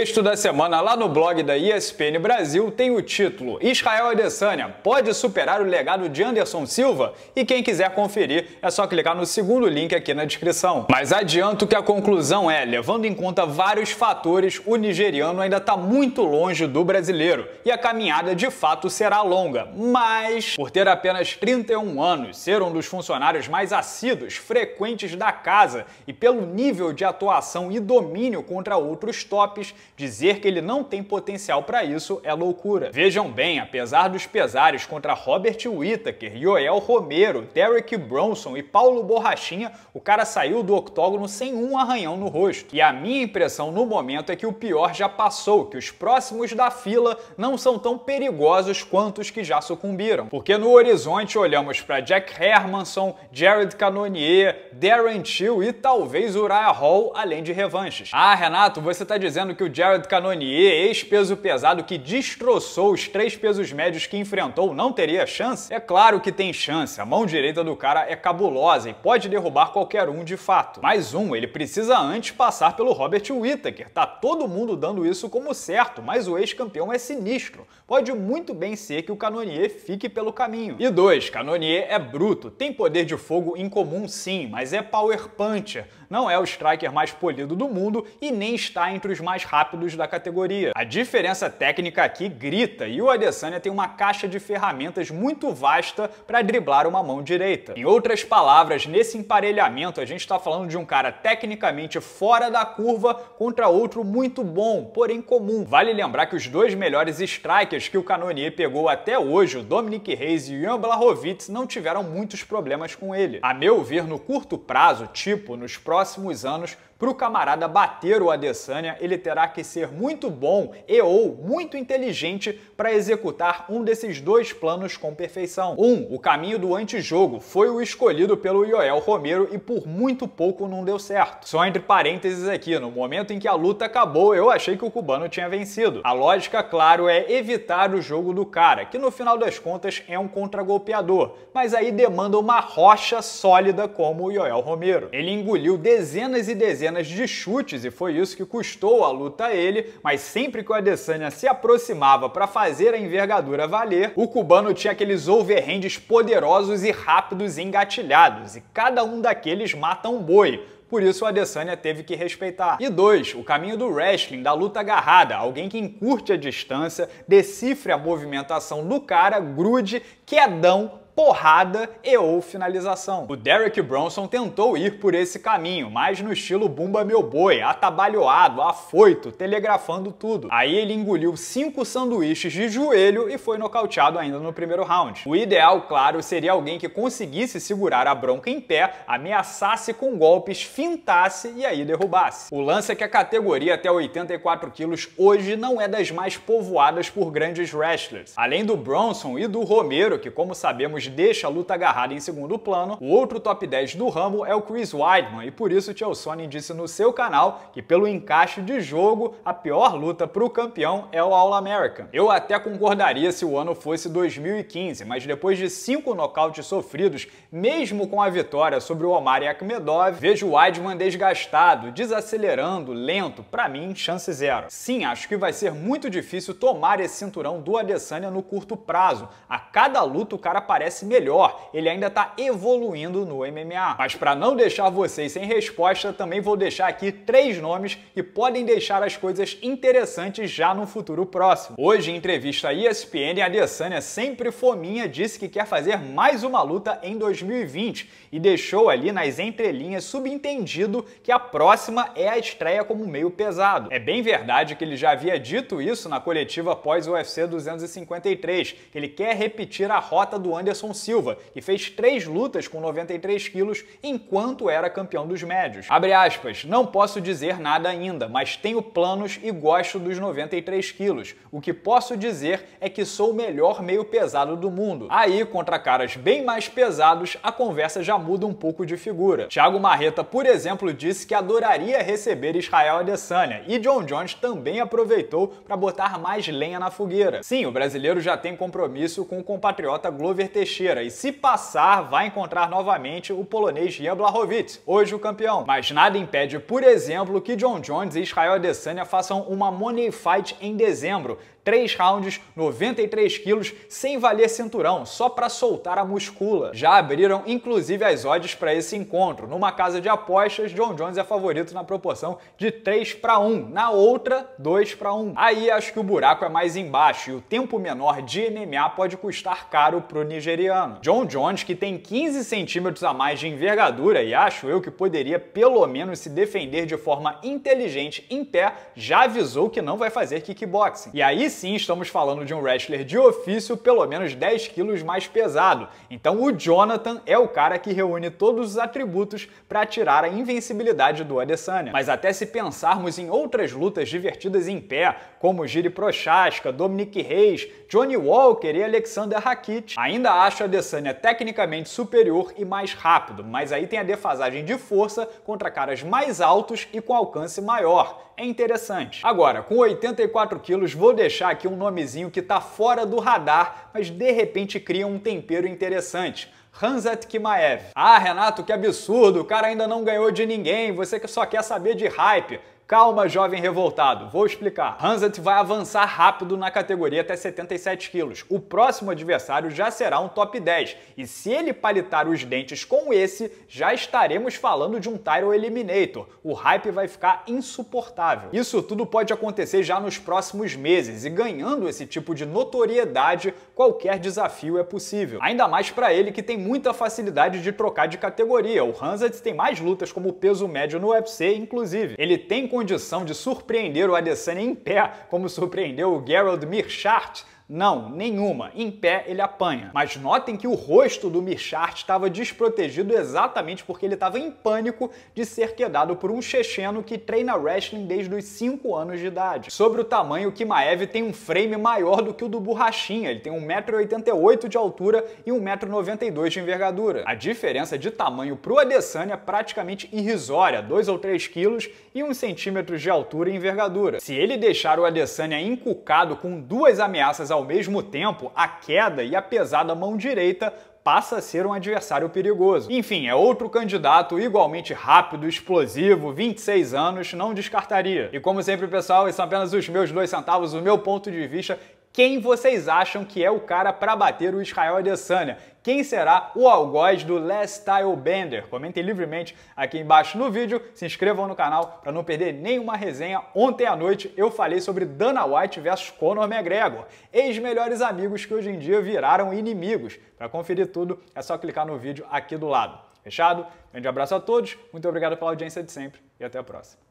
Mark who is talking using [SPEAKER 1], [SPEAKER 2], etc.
[SPEAKER 1] texto da semana lá no blog da ESPN Brasil tem o título Israel Adesanya pode superar o legado de Anderson Silva? E quem quiser conferir é só clicar no segundo link aqui na descrição. Mas adianto que a conclusão é, levando em conta vários fatores, o nigeriano ainda está muito longe do brasileiro e a caminhada de fato será longa. Mas, por ter apenas 31 anos, ser um dos funcionários mais assíduos, frequentes da casa e pelo nível de atuação e domínio contra outros tops, Dizer que ele não tem potencial para isso é loucura. Vejam bem, apesar dos pesares contra Robert Whittaker, Joel Romero, Derek Bronson e Paulo Borrachinha, o cara saiu do octógono sem um arranhão no rosto. E a minha impressão no momento é que o pior já passou, que os próximos da fila não são tão perigosos quanto os que já sucumbiram. Porque no horizonte olhamos para Jack Hermanson, Jared Cannonier, Darren Till e talvez Uriah Hall, além de revanches. Ah, Renato, você está dizendo que o Jared Cannonier, ex-peso pesado que destroçou os três pesos médios que enfrentou, não teria chance? É claro que tem chance, a mão direita do cara é cabulosa e pode derrubar qualquer um de fato. Mais um, ele precisa antes passar pelo Robert Whittaker. Tá todo mundo dando isso como certo, mas o ex-campeão é sinistro. Pode muito bem ser que o Cannonier fique pelo caminho. E dois, Cannonier é bruto, tem poder de fogo incomum sim, mas é power puncher, não é o striker mais polido do mundo e nem está entre os mais rápidos rápidos da categoria. A diferença técnica aqui grita e o Adesanya tem uma caixa de ferramentas muito vasta para driblar uma mão direita. Em outras palavras, nesse emparelhamento a gente está falando de um cara tecnicamente fora da curva contra outro muito bom, porém comum. Vale lembrar que os dois melhores strikers que o Canonier pegou até hoje, o Dominic Reis e o Jan Blachowicz, não tiveram muitos problemas com ele. A meu ver, no curto prazo, tipo nos próximos anos, para o camarada bater o Adesanya, ele terá que ser muito bom e ou muito inteligente para executar um desses dois planos com perfeição. Um, o caminho do antijogo foi o escolhido pelo Yoel Romero e por muito pouco não deu certo. Só entre parênteses aqui, no momento em que a luta acabou, eu achei que o cubano tinha vencido. A lógica, claro, é evitar o jogo do cara, que no final das contas é um contragolpeador, mas aí demanda uma rocha sólida como o Yoel Romero. Ele engoliu dezenas e dezenas centenas de chutes e foi isso que custou a luta a ele, mas sempre que o Adesanya se aproximava para fazer a envergadura valer, o cubano tinha aqueles overhands poderosos e rápidos engatilhados, e cada um daqueles mata um boi, por isso o Adesanya teve que respeitar. E dois, o caminho do wrestling, da luta agarrada, alguém que encurte a distância, decifre a movimentação do cara, grude, quedão, porrada e ou finalização. O Derek Bronson tentou ir por esse caminho, mas no estilo bumba meu boi, atabalhoado, afoito, telegrafando tudo. Aí ele engoliu cinco sanduíches de joelho e foi nocauteado ainda no primeiro round. O ideal, claro, seria alguém que conseguisse segurar a bronca em pé, ameaçasse com golpes, fintasse e aí derrubasse. O lance é que a categoria até 84 quilos hoje não é das mais povoadas por grandes wrestlers. Além do Bronson e do Romero, que como sabemos deixa a luta agarrada em segundo plano, o outro top 10 do ramo é o Chris Weidman, e por isso Chael Sonny disse no seu canal que pelo encaixe de jogo, a pior luta para o campeão é o All-American. Eu até concordaria se o ano fosse 2015, mas depois de cinco nocautes sofridos, mesmo com a vitória sobre o Omar Akhmedov, vejo Weidman desgastado, desacelerando, lento, para mim, chance zero. Sim, acho que vai ser muito difícil tomar esse cinturão do Adesanya no curto prazo. A cada luta o cara parece parece melhor, ele ainda está evoluindo no MMA. Mas para não deixar vocês sem resposta, também vou deixar aqui três nomes que podem deixar as coisas interessantes já no futuro próximo. Hoje, em entrevista à ESPN, a Adesanya sempre fominha disse que quer fazer mais uma luta em 2020 e deixou ali nas entrelinhas subentendido que a próxima é a estreia como meio pesado. É bem verdade que ele já havia dito isso na coletiva pós UFC 253. Ele quer repetir a rota do Anderson Anderson Silva, que fez três lutas com 93 quilos enquanto era campeão dos médios. Abre aspas, não posso dizer nada ainda, mas tenho planos e gosto dos 93 quilos. O que posso dizer é que sou o melhor meio pesado do mundo. Aí, contra caras bem mais pesados, a conversa já muda um pouco de figura. Thiago Marreta, por exemplo, disse que adoraria receber Israel Adesanya e John Jones também aproveitou para botar mais lenha na fogueira. Sim, o brasileiro já tem compromisso com o compatriota Glover Teixeira Teixeira e, se passar, vai encontrar novamente o polonês Jan Blachowicz, hoje o campeão. Mas nada impede, por exemplo, que John Jones e Israel Adesanya façam uma Money Fight em dezembro, 3 rounds, 93 quilos, sem valer cinturão, só para soltar a muscula. Já abriram inclusive as odds para esse encontro. Numa casa de apostas, John Jones é favorito na proporção de 3 para 1, na outra 2 para 1. Aí acho que o buraco é mais embaixo e o tempo menor de MMA pode custar caro pro nigeriano. John Jones, que tem 15 centímetros a mais de envergadura e acho eu que poderia pelo menos se defender de forma inteligente em pé, já avisou que não vai fazer kickboxing. E aí sim estamos falando de um wrestler de ofício pelo menos 10 quilos mais pesado. Então o Jonathan é o cara que reúne todos os atributos para tirar a invencibilidade do Adesanya. Mas até se pensarmos em outras lutas divertidas em pé, como Giri Prochaska, Dominic Reis, Johnny Walker e Alexander Rakic, ainda acho acho a Adesanya tecnicamente superior e mais rápido, mas aí tem a defasagem de força contra caras mais altos e com alcance maior. É interessante. Agora, com 84 quilos, vou deixar aqui um nomezinho que tá fora do radar, mas de repente cria um tempero interessante Hanzat Kimaev. Ah, Renato, que absurdo, o cara ainda não ganhou de ninguém, você que só quer saber de hype. Calma, jovem revoltado, vou explicar. Hanzat vai avançar rápido na categoria até 77 quilos. O próximo adversário já será um top 10. E se ele palitar os dentes com esse, já estaremos falando de um Tyro Eliminator. O hype vai ficar insuportável. Isso tudo pode acontecer já nos próximos meses. E ganhando esse tipo de notoriedade, qualquer desafio é possível. Ainda mais para ele que tem muita facilidade de trocar de categoria. O Hanzad tem mais lutas como peso médio no UFC, inclusive. Ele tem condição de surpreender o Adesanya em pé, como surpreendeu o Gerald Mirchart não, nenhuma. Em pé ele apanha. Mas notem que o rosto do Michart estava desprotegido exatamente porque ele estava em pânico de ser quedado por um checheno que treina wrestling desde os 5 anos de idade. Sobre o tamanho, Kimaev tem um frame maior do que o do Borrachinha. Ele tem 1,88m de altura e 1,92m de envergadura. A diferença de tamanho para o Adesanya é praticamente irrisória, 2 ou 3 quilos e 1 centímetro de altura e envergadura. Se ele deixar o Adesanya encucado com duas ameaças ao ao mesmo tempo, a queda e a pesada mão direita passa a ser um adversário perigoso. Enfim, é outro candidato igualmente rápido, explosivo, 26 anos, não descartaria. E como sempre, pessoal, esses são apenas os meus dois centavos, o meu ponto de vista quem vocês acham que é o cara para bater o Israel Adesanya? Quem será o algoz do Last Style Bender? Comentem livremente aqui embaixo no vídeo, se inscrevam no canal para não perder nenhuma resenha. Ontem à noite eu falei sobre Dana White versus Conor McGregor, ex-melhores amigos que hoje em dia viraram inimigos. Para conferir tudo é só clicar no vídeo aqui do lado. Fechado? Grande abraço a todos, muito obrigado pela audiência de sempre e até a próxima.